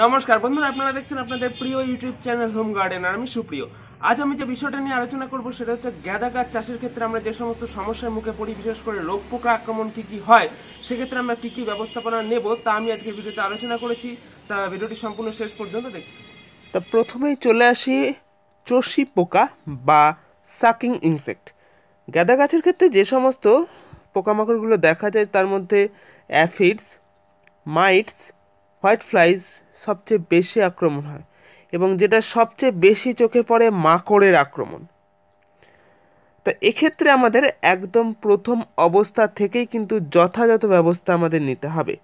নমস্কার বন্ধুরা আপনারা দেখছেন আপনাদের প্রিয় ইউটিউব চ্যানেল হোম গার্ডেন আর আমি সুপ্রিয় আজ আমি যে বিষয়টা নিয়ে আলোচনা করব সেটা হচ্ছে গ্যাদা গাছ চাষের ক্ষেত্রে আমরা যে সমস্ত সমস্যার মুখে পড়ি বিশেষ করে রোগ পোকা আক্রমণ কী কী হয় সেক্ষেত্রে আমরা কী কী ব্যবস্থাপনা নেব তা আমি আজকে ভিডিওতে আলোচনা করেছি তা ভিডিওটি সম্পূর্ণ শেষ পর্যন্ত দেখছি তা প্রথমেই চলে আসি চষি পোকা বা সাকিং ইনসেক্ট গাঁদা গাছের ক্ষেত্রে যে সমস্ত পোকামাকড়গুলো দেখা যায় তার মধ্যে অ্যাফিডস মাইটস হোয়াইট ফ্লাইজ সবচেয়ে বেশি আক্রমণ হয় এবং যেটা সবচেয়ে বেশি চোখে পড়ে মাকড়ের আক্রমণ তো এক্ষেত্রে আমাদের একদম প্রথম অবস্থা থেকেই কিন্তু যথাযথ ব্যবস্থা আমাদের নিতে হবে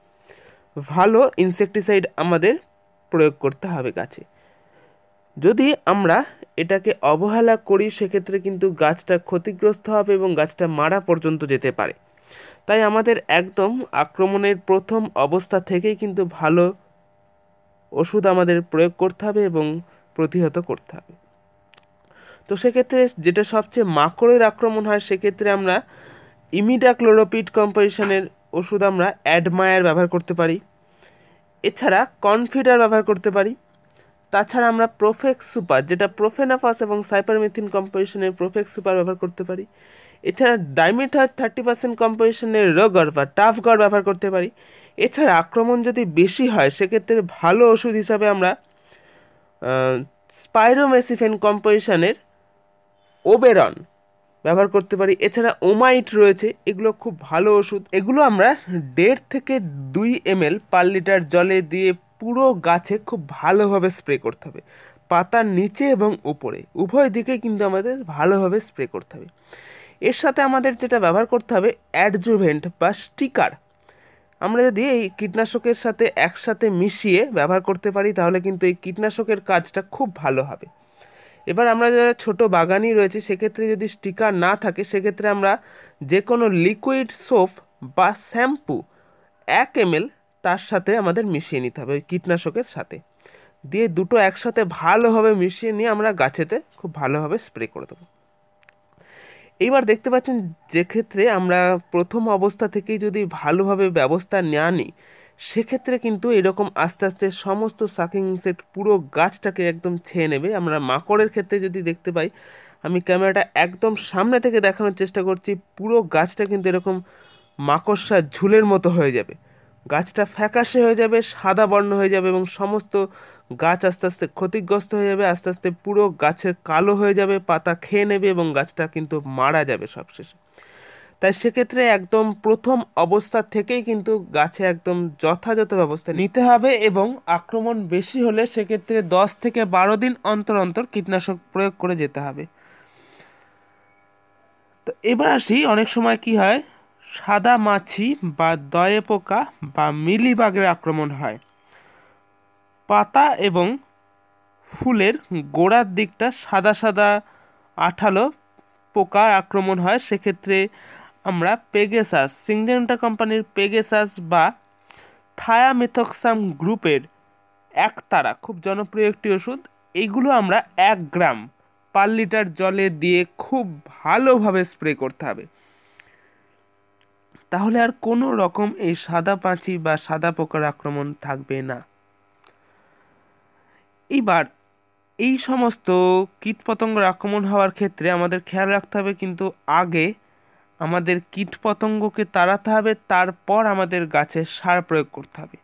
ভালো ইনসেকটিসাইড আমাদের প্রয়োগ করতে হবে গাছে যদি আমরা এটাকে অবহেলা করি সেক্ষেত্রে কিন্তু গাছটা ক্ষতিগ্রস্ত হবে এবং গাছটা মারা পর্যন্ত যেতে পারে তাই আমাদের একদম আক্রমণের প্রথম অবস্থা থেকেই কিন্তু ভালো ওষুধ আমাদের প্রয়োগ করতে হবে এবং প্রতিহত করতে হবে তো সেক্ষেত্রে যেটা সবচেয়ে মাকড়ের আক্রমণ হয় সেক্ষেত্রে আমরা ইমিডাক্লোরোপিড কম্পোজিশনের ওষুধ আমরা অ্যাডমায়ার ব্যবহার করতে পারি এছাড়া কনফিডার ব্যবহার করতে পারি তাছাড়া আমরা প্রোফেক্স সুপার যেটা প্রোফেনাফাস এবং সাইপারমেথিন কম্পোজিশনের প্রোফেক্স সুপার ব্যবহার করতে পারি এছাড়া ডাইমিথার থার্টি পার্সেন্ট কম্পোজিশনের রগর বা টাফ গড় ব্যবহার করতে পারি এছাড়া আক্রমণ যদি বেশি হয় সেক্ষেত্রে ভালো ওষুধ হিসাবে আমরা স্পাইরোমেসিফেন কম্পোজিশনের ওবেরন ব্যবহার করতে পারি এছাড়া ওমাইট রয়েছে এগুলো খুব ভালো ওষুধ এগুলো আমরা দেড় থেকে দুই এম পার লিটার জলে দিয়ে পুরো গাছে খুব ভালোভাবে স্প্রে করতে হবে পাতার নিচে এবং উপরে উভয় দিকে কিন্তু আমাদের ভালোভাবে স্প্রে করতে হবে এর সাথে আমাদের যেটা ব্যবহার করতে হবে অ্যাডজুভেন্ট বা স্টিকার আমরা যদি এই কীটনাশকের সাথে একসাথে মিশিয়ে ব্যবহার করতে পারি তাহলে কিন্তু এই কীটনাশকের কাজটা খুব ভালো হবে এবার আমরা যারা ছোট বাগানই রয়েছে সেক্ষেত্রে যদি স্টিকার না থাকে সেক্ষেত্রে আমরা যে কোনো লিকুইড সোপ বা শ্যাম্পু এক এম তার সাথে আমাদের মিশিয়ে নিতে হবে ওই কীটনাশকের সাথে দিয়ে দুটো একসাথে ভালোভাবে মিশিয়ে নিয়ে আমরা গাছেতে খুব ভালোভাবে স্প্রে করে দেবো এইবার দেখতে পাচ্ছেন যেক্ষেত্রে আমরা প্রথম অবস্থা থেকেই যদি ভালোভাবে ব্যবস্থা না নিই সেক্ষেত্রে কিন্তু এরকম আস্তে আস্তে সমস্ত সাকিং সেট পুরো গাছটাকে একদম ছেয়ে নেবে আমরা মাকড়ের ক্ষেত্রে যদি দেখতে পাই আমি ক্যামেরাটা একদম সামনে থেকে দেখানোর চেষ্টা করছি পুরো গাছটা কিন্তু এরকম মাকড়সা ঝুলের মতো হয়ে যাবে গাছটা ফ্যাকাশে হয়ে যাবে সাদা বর্ণ হয়ে যাবে এবং সমস্ত গাছ আস্তে আস্তে ক্ষতিগ্রস্ত হয়ে যাবে আস্তে আস্তে পুরো গাছের কালো হয়ে যাবে পাতা খেয়ে নেবে এবং গাছটা কিন্তু মারা যাবে সবশেষে তাই সেক্ষেত্রে একদম প্রথম অবস্থা থেকেই কিন্তু গাছে একদম যথাযথ ব্যবস্থা নিতে হবে এবং আক্রমণ বেশি হলে সেক্ষেত্রে দশ থেকে বারো দিন অন্তর অন্তর কীটনাশক প্রয়োগ করে যেতে হবে তো এবার আসি অনেক সময় কি হয় সাদা মাছি বা দয়ে পোকা বা মিলিবাগের আক্রমণ হয় পাতা এবং ফুলের গোড়ার দিকটা সাদা সাদা আঠালো পোকার আক্রমণ হয় সেক্ষেত্রে আমরা পেগেসাস সিংজেন্টা কোম্পানির পেগেসাস বা থায়ামেথক্সাম গ্রুপের একতারা খুব জনপ্রিয় একটি ওষুধ এগুলো আমরা এক গ্রাম পার লিটার জলে দিয়ে খুব ভালোভাবে স্প্রে করতে হবে তাহলে আর কোনো রকম এই সাদা পাঁচি বা সাদা পোকার আক্রমণ থাকবে না এইবার এই সমস্ত কীটপতঙ্গের আক্রমণ হওয়ার ক্ষেত্রে আমাদের খেয়াল রাখতে হবে কিন্তু আগে আমাদের কীটপতঙ্গকে তাড়াতে হবে তারপর আমাদের গাছে সার প্রয়োগ করতে হবে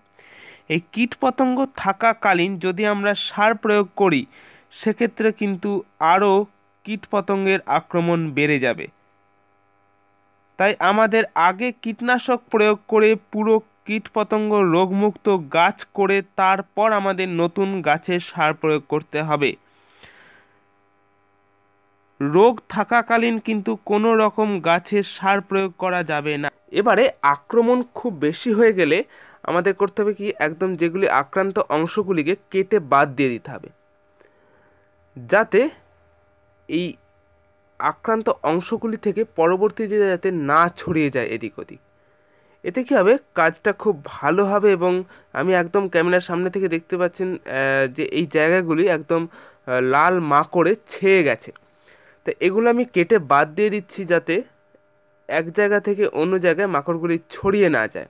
এই কীটপতঙ্গ থাকাকালীন যদি আমরা সার প্রয়োগ করি সেক্ষেত্রে কিন্তু আরও কীটপতঙ্গের আক্রমণ বেড়ে যাবে তাই আমাদের আগে কীটনাশক প্রয়োগ করে পুরো কীটপতঙ্গ রোগমুক্ত গাছ করে তারপর আমাদের নতুন গাছে সার প্রয়োগ করতে হবে রোগ থাকাকালীন কিন্তু কোনো রকম গাছে সার প্রয়োগ করা যাবে না এবারে আক্রমণ খুব বেশি হয়ে গেলে আমাদের করতে হবে কি একদম যেগুলি আক্রান্ত অংশগুলিকে কেটে বাদ দিয়ে দিতে হবে যাতে এই আক্রান্ত অংশগুলি থেকে পরবর্তীতে যাতে না ছড়িয়ে যায় এদিক ওদিক এতে কী হবে কাজটা খুব ভালো হবে এবং আমি একদম ক্যামেরার সামনে থেকে দেখতে পাচ্ছেন যে এই জায়গাগুলি একদম লাল মাকড়ে ছেয়ে গেছে তো এগুলো আমি কেটে বাদ দিয়ে দিচ্ছি যাতে এক জায়গা থেকে অন্য জায়গায় মাকড়গুলি ছড়িয়ে না যায়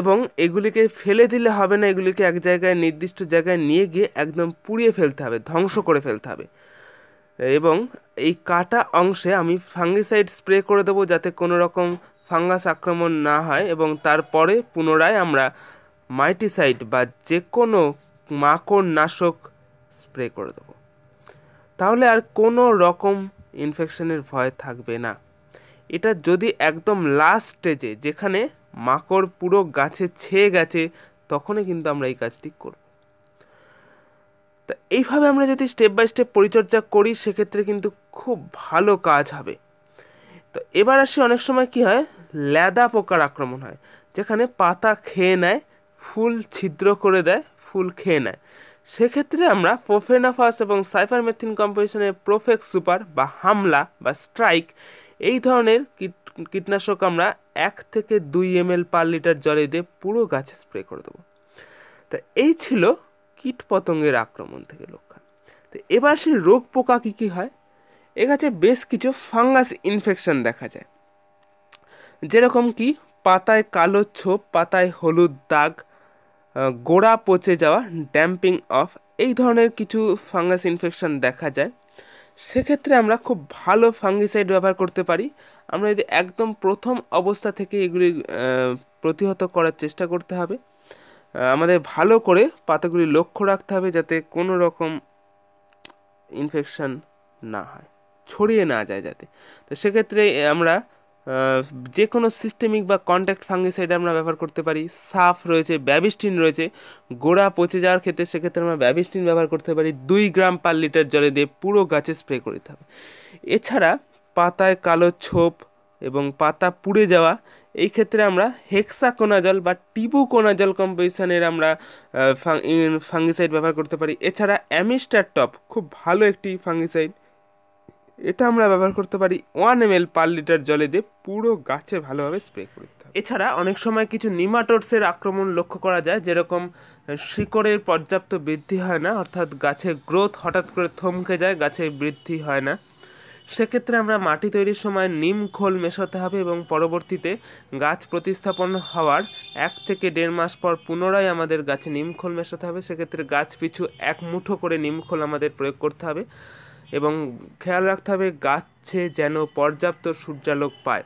এবং এগুলিকে ফেলে দিলে হবে না এগুলিকে এক জায়গায় নির্দিষ্ট জায়গায় নিয়ে গিয়ে একদম পুড়িয়ে ফেলতে হবে ধ্বংস করে ফেলতে হবে এবং এই কাটা অংশে আমি ফাঙ্গিসাইড স্প্রে করে দেবো যাতে কোনো রকম ফাঙ্গাস আক্রমণ না হয় এবং তারপরে পুনরায় আমরা মাইটিসাইড বা যে কোনো মাকড় নাশক স্প্রে করে দেবো তাহলে আর কোনো রকম ইনফেকশনের ভয় থাকবে না এটা যদি একদম লাস্ট স্টেজে যেখানে মাকড় পুরো গাছে ছেয়ে গেছে তখনই কিন্তু আমরা এই কাজটি করব তা এইভাবে আমরা যদি স্টেপ বাই স্টেপ পরিচর্যা করি সেক্ষেত্রে কিন্তু খুব ভালো কাজ হবে তো এবার আসি অনেক সময় কি হয় ল্যাদা পোকার আক্রমণ হয় যেখানে পাতা খেয়ে নেয় ফুল ছিদ্র করে দেয় ফুল খেয়ে নেয় সেক্ষেত্রে আমরা প্রোফেনাফাস এবং সাইফারমেথিন কম্পোজিশনের প্রোফেক্স সুপার বা হামলা বা স্ট্রাইক এই ধরনের কীটনাশক আমরা এক থেকে দুই এম পার লিটার জলে দিয়ে পুরো গাছে স্প্রে করে দেবো তা এই ছিল কীট পতঙ্গের আক্রমণ থেকে রক্ষা তো এবার সেই রোগ পোকা কী কী হয় কাছে বেশ কিছু ফাঙ্গাস ইনফেকশন দেখা যায় যেরকম কি পাতায় কালো ছোপ পাতায় হলুদ দাগ গোড়া পচে যাওয়া ড্যাম্পিং অফ এই ধরনের কিছু ফাঙ্গাস ইনফেকশন দেখা যায় সেক্ষেত্রে আমরা খুব ভালো ফাঙ্গিসাইড ব্যবহার করতে পারি আমরা যদি একদম প্রথম অবস্থা থেকে এগুলি প্রতিহত করার চেষ্টা করতে হবে আমাদের ভালো করে পাতাগুলি লক্ষ্য রাখতে হবে যাতে কোনো রকম ইনফেকশান না হয় ছড়িয়ে না যায় যাতে তো সেক্ষেত্রে আমরা যে কোনো সিস্টেমিক বা কন্ট্যাক্ট ফাঙ্গিসাইড আমরা ব্যবহার করতে পারি সাফ রয়েছে ব্যাবিস্টিন রয়েছে গোড়া পচে যাওয়ার ক্ষেত্রে সেক্ষেত্রে আমরা ব্যাবিস্টিন ব্যবহার করতে পারি দুই গ্রাম পার লিটার জলে দিয়ে পুরো গাছে স্প্রে করতে হবে এছাড়া পাতায় কালো ছোপ এবং পাতা পুড়ে যাওয়া এই ক্ষেত্রে আমরা হেক্সাকোনাজল বা টিবুকোনাজল কম্পোজিশনের আমরা ফাঙ্গিসাইড ব্যবহার করতে পারি এছাড়া অ্যামিস্টার টপ খুব ভালো একটি ফাঙ্গিসাইড এটা আমরা ব্যবহার করতে পারি one M L per litre জলে দিয়ে পুরো গাছে ভালোভাবে স্প্রে করি এছাড়া অনেক সময় কিছু নিমাটোর্সের আক্রমণ লক্ষ্য করা যায় যেরকম শিকড়ের পর্যাপ্ত বৃদ্ধি হয় না অর্থাৎ গাছের গ্রোথ হঠাৎ করে থমকে যায় গাছে বৃদ্ধি হয় না সেক্ষেত্রে আমরা মাটি তৈরির সময় নিম খোল মেশাতে হবে এবং পরবর্তীতে গাছ প্রতিস্থাপন হওয়ার এক থেকে দেড় মাস পর পুনরায় আমাদের গাছে নিম খোল মেশাতে হবে সেক্ষেত্রে গাছ পিছু এক মুঠো করে নিম খোল আমাদের প্রয়োগ করতে হবে এবং খেয়াল রাখতে হবে গাছে যেন পর্যাপ্ত সূর্যালোক পায়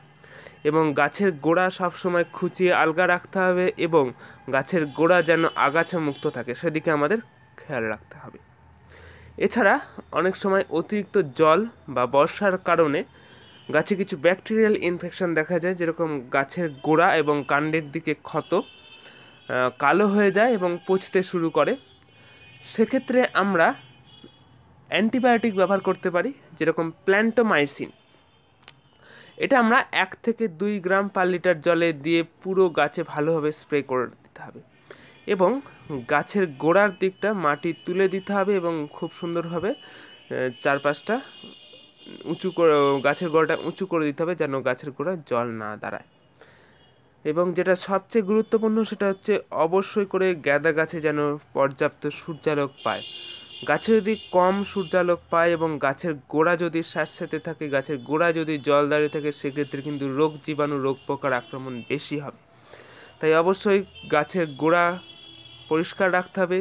এবং গাছের গোড়া সবসময় খুঁচিয়ে আলগা রাখতে হবে এবং গাছের গোড়া যেন আগাছা মুক্ত থাকে সেদিকে আমাদের খেয়াল রাখতে হবে এছাড়া অনেক সময় অতিরিক্ত জল বা বর্ষার কারণে গাছে কিছু ব্যাকটেরিয়াল ইনফেকশন দেখা যায় যেরকম গাছের গোড়া এবং কাণ্ডের দিকে ক্ষত কালো হয়ে যায় এবং পচতে শুরু করে সেক্ষেত্রে আমরা অ্যান্টিবায়োটিক ব্যবহার করতে পারি যেরকম প্ল্যান্টোমাইসিন এটা আমরা এক থেকে দুই গ্রাম পার লিটার জলে দিয়ে পুরো গাছে ভালোভাবে স্প্রে করে দিতে হবে এবং গাছের গোড়ার দিকটা মাটি তুলে দিতে হবে এবং খুব সুন্দরভাবে চারপাশটা উঁচু করে গাছের গোড়াটা উঁচু করে দিতে হবে যেন গাছের গোড়া জল না দাঁড়ায় এবং যেটা সবচেয়ে গুরুত্বপূর্ণ সেটা হচ্ছে অবশ্যই করে গ্যাদা গাছে যেন পর্যাপ্ত সূর্যালোক পায় গাছে যদি কম সূর্যালোক পায় এবং গাছের গোড়া যদি স্যাঁতস্যাঁতে থাকে গাছের গোড়া যদি জল দাঁড়িয়ে থাকে সেক্ষেত্রে কিন্তু রোগ জীবাণু রোগ পোকার আক্রমণ বেশি হবে তাই অবশ্যই গাছের গোড়া পরিষ্কার রাখতে হবে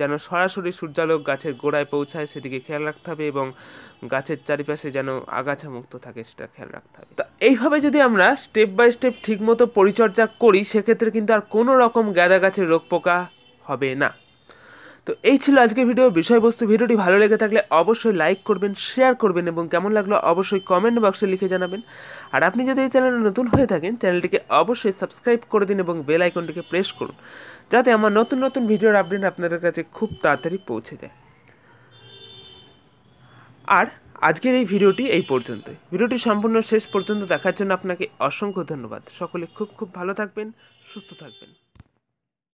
যেন সরাসরি সূর্যালোক গাছের গোড়ায় পৌঁছায় সেদিকে খেয়াল রাখতে হবে এবং গাছের চারিপাশে যেন আগাছা মুক্ত থাকে সেটা খেয়াল রাখতে হবে তা এইভাবে যদি আমরা স্টেপ বাই স্টেপ ঠিকমতো পরিচর্যা করি সেক্ষেত্রে কিন্তু আর কোনো রকম গাঁদা গাছের রোগ পোকা হবে না তো এই ছিল আজকের ভিডিও বিষয়বস্তু ভিডিওটি ভালো লেগে থাকলে অবশ্যই লাইক করবেন শেয়ার করবেন এবং কেমন লাগলো অবশ্যই কমেন্ট বক্সে লিখে জানাবেন আর আপনি যদি এই চ্যানেলে নতুন হয়ে থাকেন চ্যানেলটিকে অবশ্যই সাবস্ক্রাইব করে দিন এবং বেল আইকনটিকে প্রেস করুন যাতে আমার নতুন নতুন ভিডিওর আপডেট আপনাদের কাছে খুব তাড়াতাড়ি পৌঁছে যায় আর আজকের এই ভিডিওটি এই পর্যন্তই ভিডিওটি সম্পূর্ণ শেষ পর্যন্ত দেখার জন্য আপনাকে অসংখ্য ধন্যবাদ সকলে খুব খুব ভালো থাকবেন সুস্থ থাকবেন